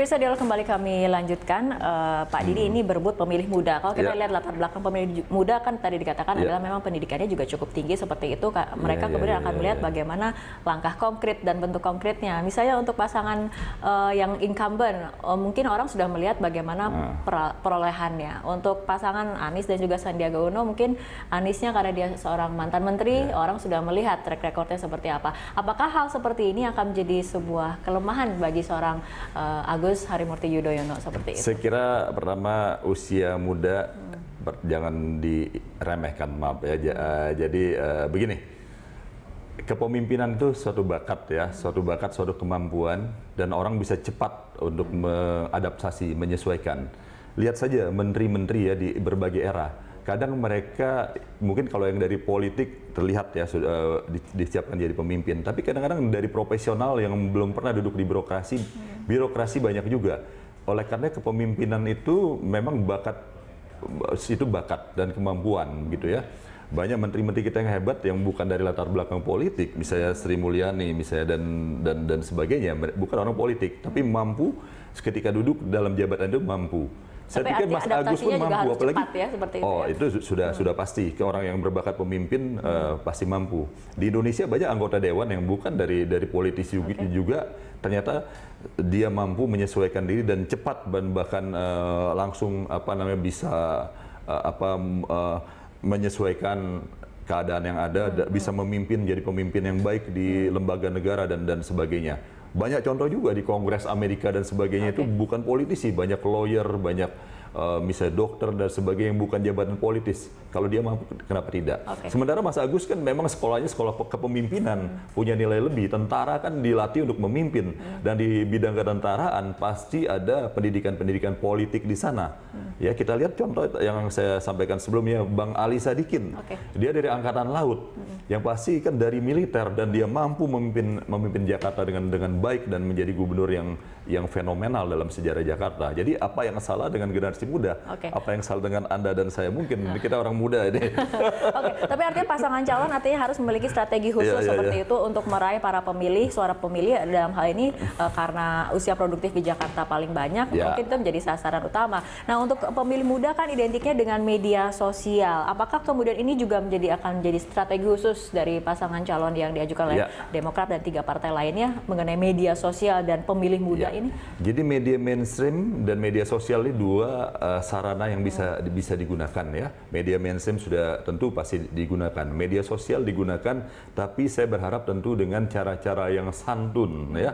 pemirsa dialog kembali kami lanjutkan. Uh, Pak Didi hmm. ini berebut pemilih muda. Kalau kita yeah. lihat latar belakang pemilih muda kan tadi dikatakan yeah. adalah memang pendidikannya juga cukup tinggi seperti itu. Ya, mereka yeah, kemudian yeah, akan yeah, melihat yeah. bagaimana langkah konkret dan bentuk konkretnya. Misalnya untuk pasangan uh, yang incumbent, uh, mungkin orang sudah melihat bagaimana nah. perolehannya. Untuk pasangan Anies dan juga Sandiaga Uno, mungkin Aniesnya karena dia seorang mantan menteri, yeah. orang sudah melihat track recordnya seperti apa. Apakah hal seperti ini akan menjadi sebuah kelemahan bagi seorang uh, Agus Agus Harimurti Yudhoyono seperti itu? Saya kira pertama usia muda hmm. ber, jangan diremehkan maaf ya. J uh, eh, jadi uh, begini, kepemimpinan itu suatu bakat ya, suatu bakat, suatu kemampuan dan orang bisa cepat untuk mengadaptasi, menyesuaikan. Lihat saja menteri-menteri ya di berbagai era kadang mereka mungkin kalau yang dari politik terlihat ya sudah eh, disiapkan jadi pemimpin tapi kadang-kadang dari profesional yang belum pernah duduk di birokrasi hmm. birokrasi banyak juga oleh karena kepemimpinan itu memang bakat itu bakat dan kemampuan gitu ya banyak menteri-menteri kita yang hebat yang bukan dari latar belakang politik misalnya Sri Mulyani misalnya dan dan dan sebagainya bukan orang politik tapi mampu ketika duduk dalam jabatan itu mampu saya pikir Mas Agus pun mampu, apalagi ya, seperti itu oh ya. itu sudah hmm. sudah pasti ke orang yang berbakat pemimpin hmm. uh, pasti mampu. Di Indonesia banyak anggota dewan yang bukan dari dari politisi okay. juga ternyata dia mampu menyesuaikan diri dan cepat dan bahkan uh, langsung apa namanya bisa uh, apa uh, menyesuaikan keadaan yang ada hmm. bisa hmm. memimpin jadi pemimpin yang baik di hmm. lembaga negara dan dan sebagainya banyak contoh juga di Kongres Amerika dan sebagainya okay. itu bukan politisi, banyak lawyer, banyak uh, misalnya dokter dan sebagainya yang bukan jabatan politis. Kalau dia mampu, kenapa tidak? Okay. Sementara Mas Agus kan memang sekolahnya sekolah kepemimpinan, hmm. punya nilai lebih. Tentara kan dilatih untuk memimpin hmm. dan di bidang ketentaraan pasti ada pendidikan-pendidikan politik di sana. Hmm. Ya kita lihat contoh yang saya sampaikan sebelumnya Bang Ali Sadikin, okay. dia dari Angkatan Laut, hmm. yang pasti kan dari militer dan dia mampu memimpin memimpin Jakarta dengan dengan baik dan menjadi gubernur yang yang fenomenal dalam sejarah Jakarta. Jadi apa yang salah dengan generasi generasi muda. Okay. Apa yang salah dengan Anda dan saya mungkin ini kita orang muda ini. Oke, okay. tapi artinya pasangan calon artinya harus memiliki strategi iya, khusus yeah, yeah, seperti yeah. itu untuk meraih para pemilih, suara pemilih dalam hal ini uh, karena usia produktif di Jakarta paling banyak, yeah. mungkin itu menjadi sasaran utama. Nah, untuk pemilih muda kan identiknya dengan media sosial. Apakah kemudian ini juga menjadi akan menjadi strategi khusus dari pasangan calon yang diajukan oleh yeah. Demokrat dan tiga partai lainnya mengenai media sosial dan pemilih muda yeah. ini? Jadi media mainstream dan media sosial ini dua uh, sarana yang bisa hmm. bisa digunakan ya. Media mainstream sudah tentu pasti digunakan, media sosial digunakan, tapi saya berharap tentu dengan cara-cara yang santun ya. ya.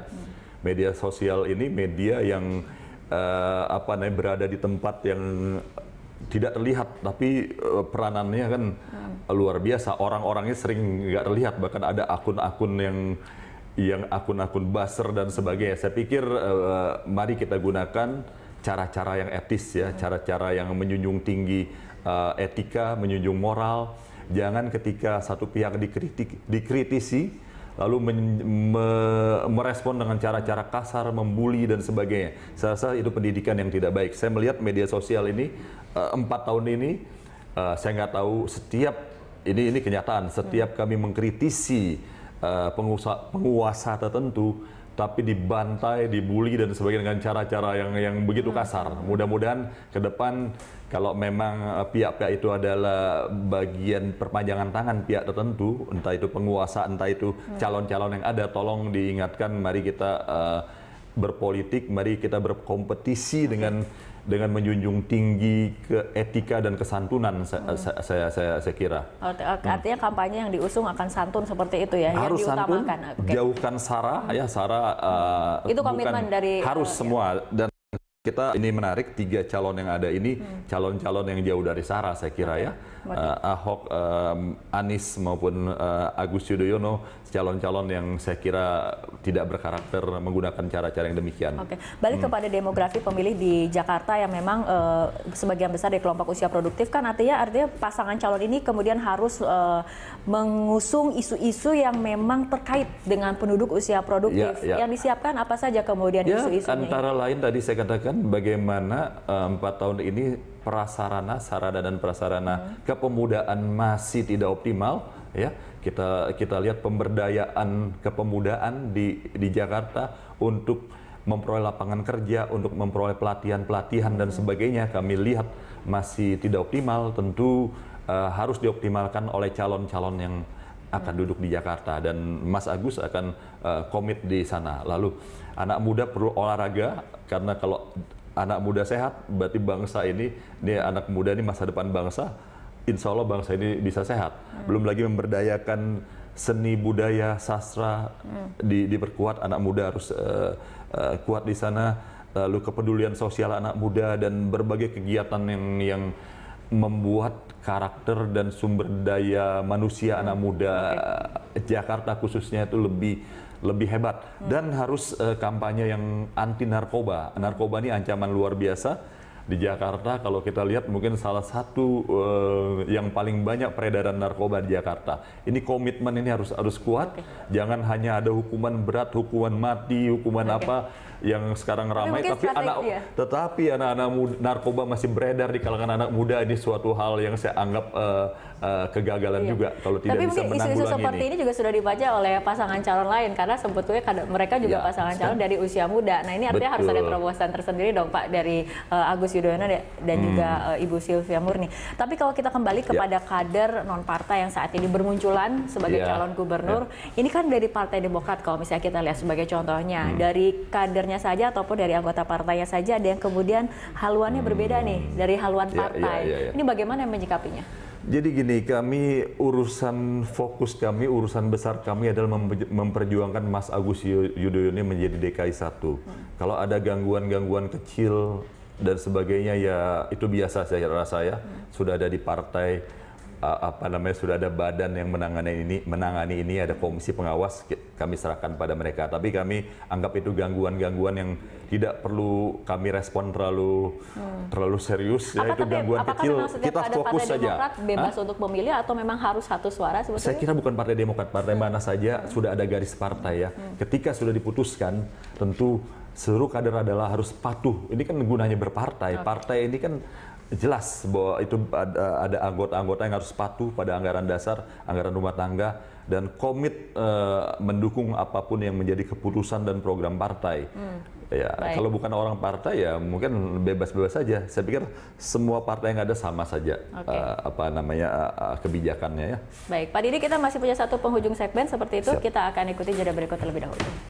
Media sosial ini media yang uh, apa namanya berada di tempat yang tidak terlihat tapi uh, peranannya kan hmm. luar biasa orang-orangnya sering nggak terlihat bahkan ada akun-akun yang yang akun-akun baser dan sebagainya saya pikir uh, mari kita gunakan cara-cara yang etis ya, hmm. cara-cara yang menjunjung tinggi uh, etika, menjunjung moral. Jangan ketika satu pihak dikritik, dikritisi, lalu men, me, merespon dengan cara-cara kasar, membuli dan sebagainya. Saya rasa itu pendidikan yang tidak baik. Saya melihat media sosial ini eh, empat uh, tahun ini, uh, saya nggak tahu setiap ini ini kenyataan. Setiap hmm. kami mengkritisi uh, penguasa, penguasa tertentu tapi dibantai, dibully dan sebagainya dengan cara-cara yang yang begitu hmm. kasar. Mudah-mudahan ke depan kalau memang eh, pihak-pihak itu adalah bagian perpanjangan tangan pihak tertentu, entah itu penguasa, entah itu hmm. calon-calon yang ada, tolong diingatkan mari kita uh, berpolitik, mari kita berkompetisi dengan dengan menjunjung tinggi ke etika dan kesantunan saya hmm. saya, saya, saya, saya kira. Hmm. artinya hmm. kampanye yang diusung akan santun seperti itu ya harus yang diutamakan. Santun, okay. Jauhkan sara hmm. ya sara uh, eh, itu komitmen dari harus uh, semua dan kita ini menarik tiga calon yang ada ini hmm. calon-calon yang jauh dari Sarah saya kira okay. ya uh, Ahok, um, Anies maupun uh, Agus Yudhoyono calon-calon yang saya kira tidak berkarakter menggunakan cara-cara yang demikian. Oke, okay. balik hmm. kepada demografi pemilih di Jakarta yang memang uh, sebagian besar dari kelompok usia produktif kan artinya artinya pasangan calon ini kemudian harus uh, mengusung isu-isu yang memang terkait dengan penduduk usia produktif ya, ya. yang disiapkan apa saja kemudian ya, isu-isunya. isu antara lain tadi saya katakan bagaimana eh, empat uh, tahun ini prasarana, sarana dan prasarana hmm. kepemudaan masih tidak optimal, ya. Kita kita lihat pemberdayaan kepemudaan di di Jakarta untuk memperoleh lapangan kerja, untuk memperoleh pelatihan-pelatihan dan hmm. sebagainya kami lihat masih tidak optimal. Tentu uh, harus dioptimalkan oleh calon-calon yang akan duduk di Jakarta dan Mas Agus akan uh, komit di sana. Lalu anak muda perlu olahraga karena kalau anak muda sehat berarti bangsa ini ini anak muda ini masa depan bangsa. Insya Allah bangsa ini bisa sehat. Hmm. Belum lagi memberdayakan seni budaya sastra hmm. di, diperkuat anak muda harus uh, uh, kuat di sana lalu kepedulian sosial anak muda dan berbagai kegiatan yang yang membuat karakter dan sumber daya manusia hmm. anak muda okay. Jakarta khususnya itu lebih lebih hebat hmm. dan harus uh, kampanye yang anti narkoba. Narkoba ini ancaman luar biasa di Jakarta kalau kita lihat mungkin salah satu uh, yang paling banyak peredaran narkoba di Jakarta. Ini komitmen ini harus harus kuat. Okay. Jangan hanya ada hukuman berat, hukuman mati, hukuman okay. apa yang sekarang ramai tapi, tapi anak ya? tetapi anak-anak narkoba masih beredar di kalangan anak muda ini suatu hal yang saya anggap uh, uh, kegagalan iya. juga kalau tidak tapi bisa menanggulangi. Tapi mungkin isu-isu seperti ini. juga sudah dibaca oleh pasangan calon lain karena sebetulnya mereka juga ya, pasangan calon dari usia muda. Nah, ini artinya Betul. harus ada terobosan tersendiri dong Pak dari uh, Agus Yudhoyono dan juga uh, Ibu Sylvia Murni. Tapi kalau kita kembali ya. kepada kader non partai yang saat ini bermunculan sebagai yeah. calon gubernur, yeah. ini kan dari Partai Demokrat kalau misalnya kita lihat sebagai contohnya hmm. dari kadernya saja ataupun dari anggota partainya saja ada yang kemudian haluannya hmm. berbeda nih dari haluan ya, ya, partai. Yeah, yeah, yeah, Ini bagaimana menyikapinya? Jadi gini, kami urusan fokus kami, urusan besar kami adalah memperjuangkan Mas Agus Yudhoyono menjadi DKI satu. Hmm. Kalau ada gangguan-gangguan kecil dan sebagainya ya itu biasa saya rasa ya sudah ada di partai apa namanya sudah ada badan yang menangani ini menangani ini ada komisi pengawas kami serahkan pada mereka tapi kami anggap itu gangguan-gangguan yang tidak perlu kami respon terlalu hmm. terlalu serius ya apakah itu gangguan kecil kita fokus partai saja Demokrat bebas Hah? untuk memilih atau memang harus satu suara sebetulnya? saya kira bukan partai Demokrat partai hmm. mana saja hmm. sudah ada garis partai ya hmm. ketika sudah diputuskan tentu seluruh kader adalah harus patuh. Ini kan gunanya berpartai. Okay. Partai ini kan jelas bahwa itu ada anggota-anggota yang harus patuh pada anggaran dasar, anggaran rumah tangga, dan komit uh, mendukung apapun yang menjadi keputusan dan program partai. Hmm. Ya, kalau bukan orang partai ya mungkin bebas-bebas saja. Saya pikir semua partai yang ada sama saja okay. uh, eh, apa namanya uh, kebijakannya ya. Baik, Pak Didi kita masih punya satu penghujung segmen seperti itu Siap. kita akan ikuti jeda berikut terlebih dahulu.